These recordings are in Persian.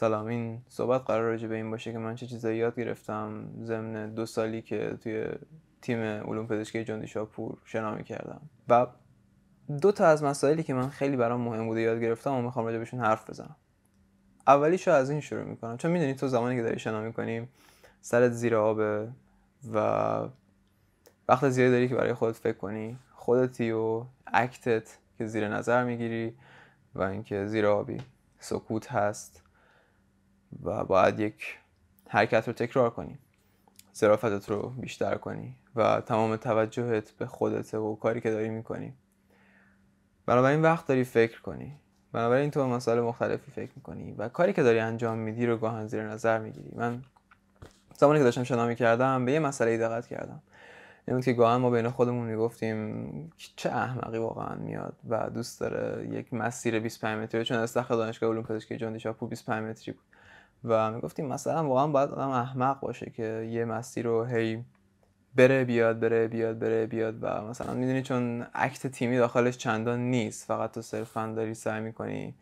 سلام این صحبت قرار راجع به این باشه که من چه چیزایی یاد گرفتم ضمن دو سالی که توی تیم علوم پزشکی جندی شاپور شنا کردم و دو تا از مسائلی که من خیلی برام مهم بوده یاد گرفتم و میخوام راجع بهشون حرف بزنم اولیشو از این شروع میکنم چون میدونی تو زمانی که داری شنا میکنی سرت زیر آبه و وقت زیادی داری که برای خودت فکر کنی خودتی و اکتت که زیر نظر میگیری و اینکه زیر آبی سکوت هست و باید یک حرکت رو تکرار کنی ظرافتت رو بیشتر کنی و تمام توجهت به خودت و کاری که داری میکنی بنابراین وقت داری فکر کنی بنابراین تو به مسائل مختلفی فکر میکنی و کاری که داری انجام میدی رو گاهن زیر نظر میگیری من زمانی که داشتم شنا کردم به یه مسئله دقت کردم یعنی که گاهن ما بین خودمون میگفتیم چه احمقی واقعا میاد و دوست داره یک مسیر 25 متری چون از دانشگاه علوم پزشکی جان دیشاپور 25 متری بود و میگفتیم مثلا واقعا باید آدم احمق باشه که یه مسیر رو هی بره بیاد بره بیاد بره بیاد و مثلا میدونی چون اکت تیمی داخلش چندان نیست فقط تو صرفا داری سعی میکنی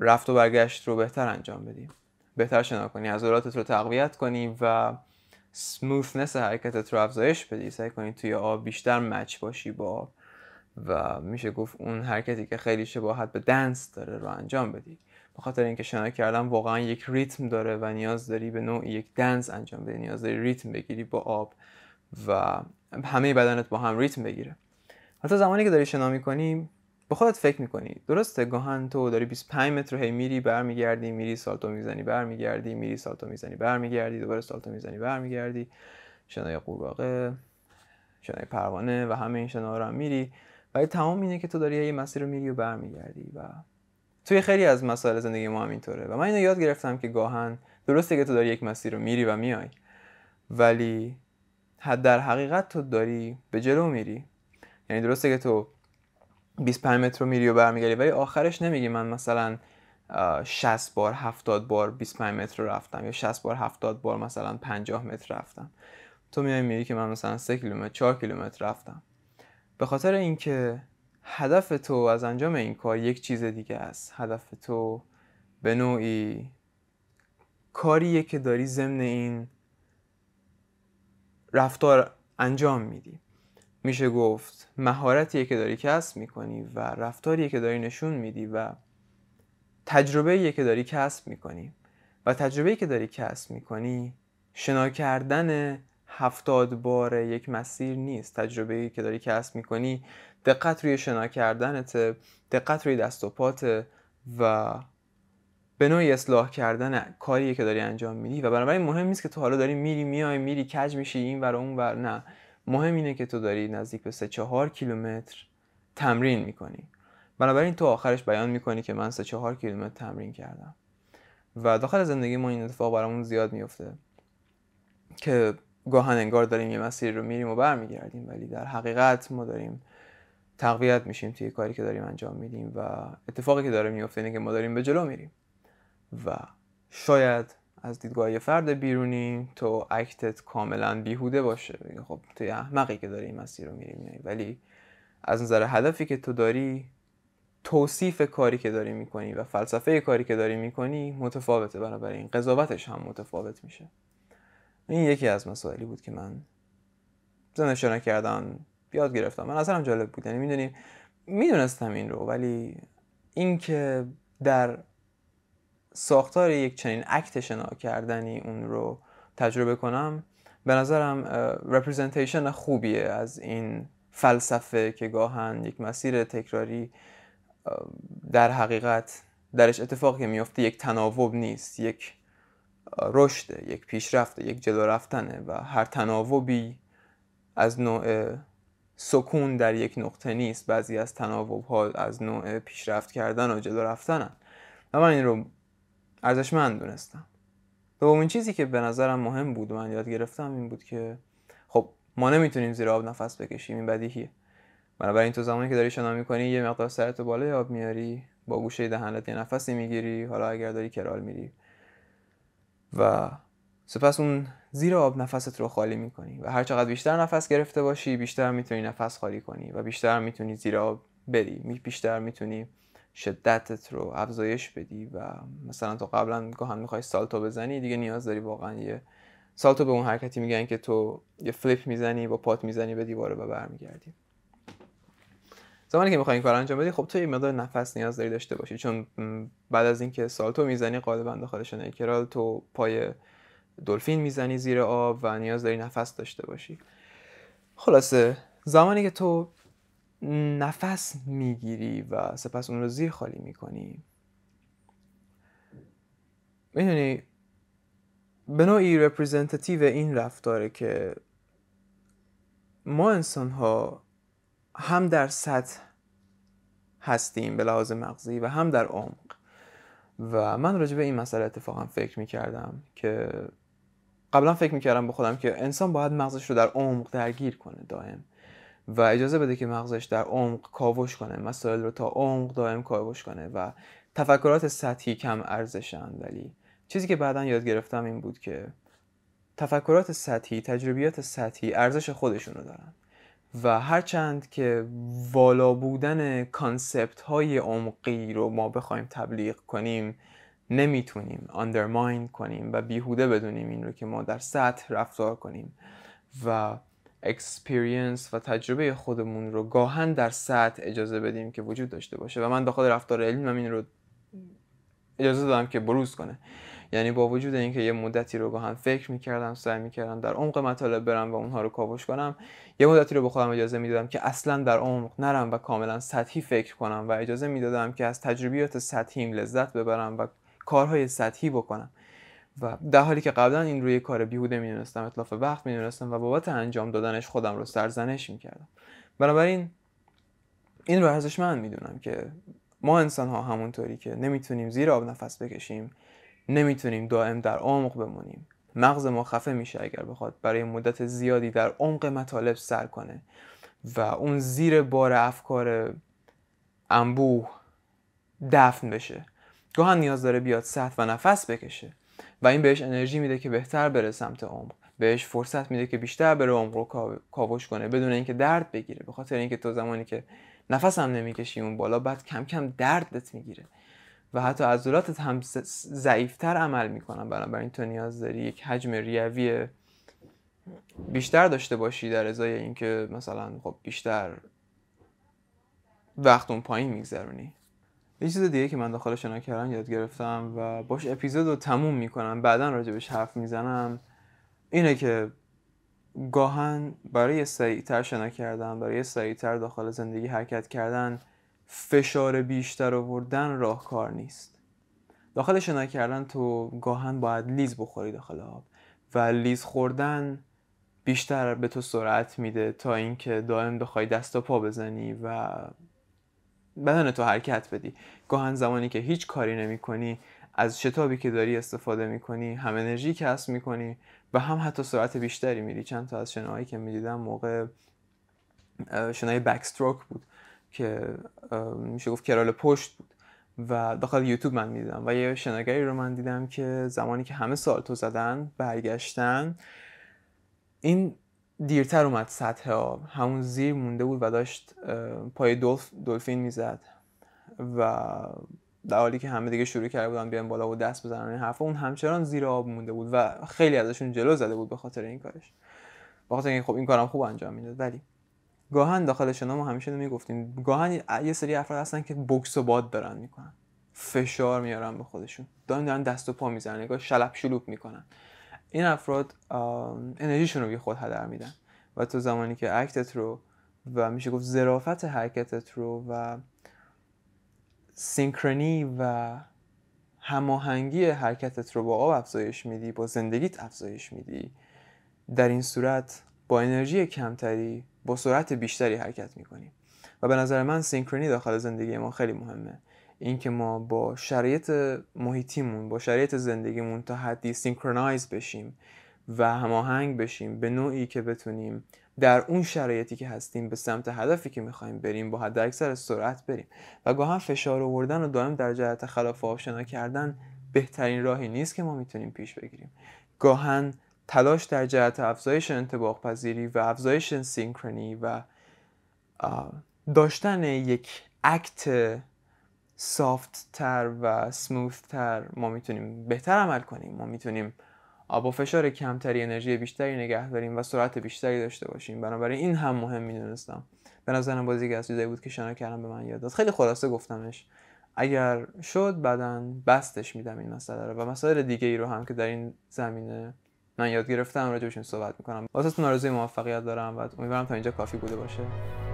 رفت و برگشت رو بهتر انجام بدی بهتر شنا کنی عضلاتت رو تقویت کنی و سموثنس حرکتت رو افزایش بدی سعی کنی توی آب بیشتر مچ باشی با و میشه گفت اون حرکتی که خیلی شباهت به دنس داره رو انجام بدی به خاطر اینکه شنا کردن واقعا یک ریتم داره و نیاز داری به نوعی یک دنس انجام بدی نیاز داری ریتم بگیری با آب و همه بدنت با هم ریتم بگیره حتی زمانی که داری شنا میکنی به خودت فکر میکنی درسته گاهن تو داری 25 متر هی میری برمیگردی میری سالتو میزنی برمیگردی میری سالتو میزنی برمیگردی دوباره سالتو میزنی برمیگردی شنای قورباغه شنای پروانه و همه این شنا میری ولی تمام اینه که تو داری یه مسیر رو میری و برمیگردی و توی خیلی از مسائل زندگی ما هم و من اینو یاد گرفتم که گاهن درسته که تو داری یک مسیر رو میری و میای ولی در حقیقت تو داری به جلو میری یعنی درسته که تو 25 متر رو میری و برمیگردی ولی آخرش نمیگی من مثلا 60 بار 70 بار 25 متر رفتم یا 60 بار 70 بار مثلا 50 متر رفتم تو میای میری که من مثلا 3 کیلومتر 4 کیلومتر رفتم به خاطر اینکه هدف تو از انجام این کار یک چیز دیگه است هدف تو به نوعی کاریه که داری ضمن این رفتار انجام میدی میشه گفت مهارتیه که داری کسب میکنی و رفتاریه که داری نشون میدی و تجربه که داری کسب میکنی و تجربه که داری کسب میکنی شنا کردن هفتاد بار یک مسیر نیست تجربه که داری کسب میکنی دقت روی شنا کردنت دقت روی دست و پات و به نوعی اصلاح کردن کاری که داری انجام میدی و بنابراین مهم نیست که تو حالا داری میری میای میری کج میشی این ور اون ور نه مهم اینه که تو داری نزدیک به 3 4 کیلومتر تمرین میکنی بنابراین تو آخرش بیان میکنی که من 3 4 کیلومتر تمرین کردم و داخل زندگی ما این اتفاق برامون زیاد میفته که گاهن انگار داریم یه مسیر رو میریم و برمیگردیم ولی در حقیقت ما داریم تقویت میشیم توی کاری که داریم انجام میدیم و اتفاقی که داره میفته اینه که ما داریم به جلو میریم و شاید از دیدگاه یه فرد بیرونی تو اکتت کاملا بیهوده باشه خب تو احمقی که داری مسیر رو میری میای ولی از نظر هدفی که تو داری توصیف کاری که داری میکنی و فلسفه کاری که داری میکنی متفاوته بنابراین قضاوتش هم متفاوت میشه این یکی از مسائلی بود که من زن کردن کردم یاد گرفتم من اصلا جالب بود یعنی میدونیم میدونستم این رو ولی اینکه در ساختار یک چنین اکت شنا کردنی اون رو تجربه کنم به نظرم رپرزنتیشن خوبیه از این فلسفه که گاهن یک مسیر تکراری در حقیقت درش اتفاقی میفته یک تناوب نیست یک رشد یک پیشرفت یک جلو رفتنه و هر تناوبی از نوع سکون در یک نقطه نیست بعضی از تناوب ها از نوع پیشرفت کردن و جلو رفتنن و من این رو ارزشمند دونستم دومین چیزی که به نظرم مهم بود و من یاد گرفتم این بود که خب ما نمیتونیم زیر آب نفس بکشیم این بدیهیه بنابراین تو زمانی که داری شنا میکنی یه مقدار سرتو بالای آب میاری با گوشه دهنت یه نفسی میگیری حالا اگر داری کرال میری و سپس اون زیر آب نفست رو خالی میکنی و هر چقدر بیشتر نفس گرفته باشی بیشتر میتونی نفس خالی کنی و بیشتر میتونی زیر آب بری بیشتر میتونی شدتت رو افزایش بدی و مثلا تو قبلا هم میخوای سالتو بزنی دیگه نیاز داری واقعا یه سالتو به اون حرکتی میگن که تو یه فلیپ میزنی با پات میزنی به دیواره و برمیگردی زمانی که میخوای این کار انجام بدی خب تو یه مقدار نفس نیاز داری داشته باشی چون بعد از اینکه سالتو میزنی غالبا داخل شنای کرال تو پای دلفین میزنی زیر آب و نیاز داری نفس داشته باشی خلاصه زمانی که تو نفس میگیری و سپس اون رو زیر خالی میکنی میدونی به نوعی رپریزنتتیو این رفتاره که ما انسان ها هم در سطح هستیم به لحاظ مغزی و هم در عمق و من راجع به این مسئله اتفاقا فکر میکردم که قبلا فکر میکردم به خودم که انسان باید مغزش رو در عمق درگیر کنه دائم و اجازه بده که مغزش در عمق کاوش کنه مسائل رو تا عمق دائم کاوش کنه و تفکرات سطحی کم ارزشن ولی چیزی که بعدا یاد گرفتم این بود که تفکرات سطحی تجربیات سطحی ارزش خودشون دارن و هرچند که والا بودن کانسپت های عمقی رو ما بخوایم تبلیغ کنیم نمیتونیم اندرماین کنیم و بیهوده بدونیم این رو که ما در سطح رفتار کنیم و اکسپیرینس و تجربه خودمون رو گاهن در سطح اجازه بدیم که وجود داشته باشه و من داخل رفتار علمم این رو اجازه دادم که بروز کنه یعنی با وجود اینکه یه مدتی رو با هم فکر میکردم سعی میکردم در عمق مطالب برم و اونها رو کاوش کنم یه مدتی رو به خودم اجازه میدادم که اصلا در عمق نرم و کاملا سطحی فکر کنم و اجازه میدادم که از تجربیات سطحیم لذت ببرم و کارهای سطحی بکنم و در حالی که قبلا این روی کار بیهوده میدونستم اطلاف وقت میدونستم و بابت انجام دادنش خودم رو سرزنش میکردم بنابراین این رو ارزشمند میدونم که ما انسان ها همونطوری که نمیتونیم زیر آب نفس بکشیم نمیتونیم دائم در عمق بمونیم مغز ما خفه میشه اگر بخواد برای مدت زیادی در عمق مطالب سر کنه و اون زیر بار افکار انبوه دفن بشه گاهن نیاز داره بیاد سطح و نفس بکشه و این بهش انرژی میده که بهتر بره سمت عمق بهش فرصت میده که بیشتر بره عمق رو کاوش کنه بدون اینکه درد بگیره به خاطر اینکه تو زمانی که نفس هم نمیکشی اون بالا بعد کم کم دردت میگیره و حتی عضلاتت هم ضعیفتر عمل میکنن بنابراین تو نیاز داری یک حجم ریوی بیشتر داشته باشی در ازای اینکه مثلا خب بیشتر وقت اون پایین میگذرونی یه چیز دیگه که من داخل شنا کردم یاد گرفتم و باش اپیزود رو تموم میکنم بعدا راجبش حرف میزنم اینه که گاهن برای سریعتر شنا کردن برای سریعتر داخل زندگی حرکت کردن فشار بیشتر آوردن راهکار نیست داخل شنا کردن تو گاهن باید لیز بخوری داخل آب و لیز خوردن بیشتر به تو سرعت میده تا اینکه دائم بخوای دست و پا بزنی و بدن تو حرکت بدی گاهن زمانی که هیچ کاری نمی کنی از شتابی که داری استفاده کنی هم انرژی کسب کنی و هم حتی سرعت بیشتری میری چند تا از شناهایی که میدیدم موقع شنای بکستروک بود که میشه گفت کرال پشت بود و داخل یوتیوب من میدیدم و یه شناگری رو من دیدم که زمانی که همه سالتو زدن برگشتن این دیرتر اومد سطح آب همون زیر مونده بود و داشت پای دلفین میزد و در حالی که همه دیگه شروع کرده بودن بیان بالا و دست بزنن این حرفا اون همچنان زیر آب مونده بود و خیلی ازشون جلو زده بود به خاطر این کارش خاطر این خب این کارم خوب انجام میداد ولی گاهن داخل شنا ما همیشه نمی میگفتیم گاهن یه سری افراد هستن که بکس و باد دارن میکنن فشار میارن به خودشون دارن دارن دست و پا میزنن نگاه شلب شلوپ میکنن این افراد انرژیشون رو بی خود هدر میدن و تو زمانی که اکتت رو و میشه گفت ظرافت حرکتت رو و سینکرونی و هماهنگی حرکتت رو با آب افزایش میدی با زندگیت افزایش میدی در این صورت با انرژی کمتری با سرعت بیشتری حرکت میکنیم و به نظر من سینکرونی داخل زندگی ما خیلی مهمه اینکه ما با شرایط محیطیمون با شرایط زندگیمون تا حدی سینکرونایز بشیم و هماهنگ بشیم به نوعی که بتونیم در اون شرایطی که هستیم به سمت هدفی که میخوایم بریم با حد اکثر سرعت بریم و گاهن فشار آوردن و دائم در جهت خلاف آشنا کردن بهترین راهی نیست که ما میتونیم پیش بگیریم گاهن تلاش در جهت افزایش انتباه پذیری و افزایش سینکرونی و داشتن یک اکت سافت تر و سموث تر ما میتونیم بهتر عمل کنیم ما میتونیم با فشار کمتری انرژی بیشتری نگه داریم و سرعت بیشتری داشته باشیم بنابراین این هم مهم میدونستم به نظرم بازی از بود که شنا کردم به من یاد داد خیلی خلاصه گفتمش اگر شد بعدا بستش میدم این مسئله رو و مسائل دیگه ای رو هم که در این زمینه من یاد گرفتم راجبشون صحبت میکنم تون آرزوی موفقیت دارم و امیدوارم تا اینجا کافی بوده باشه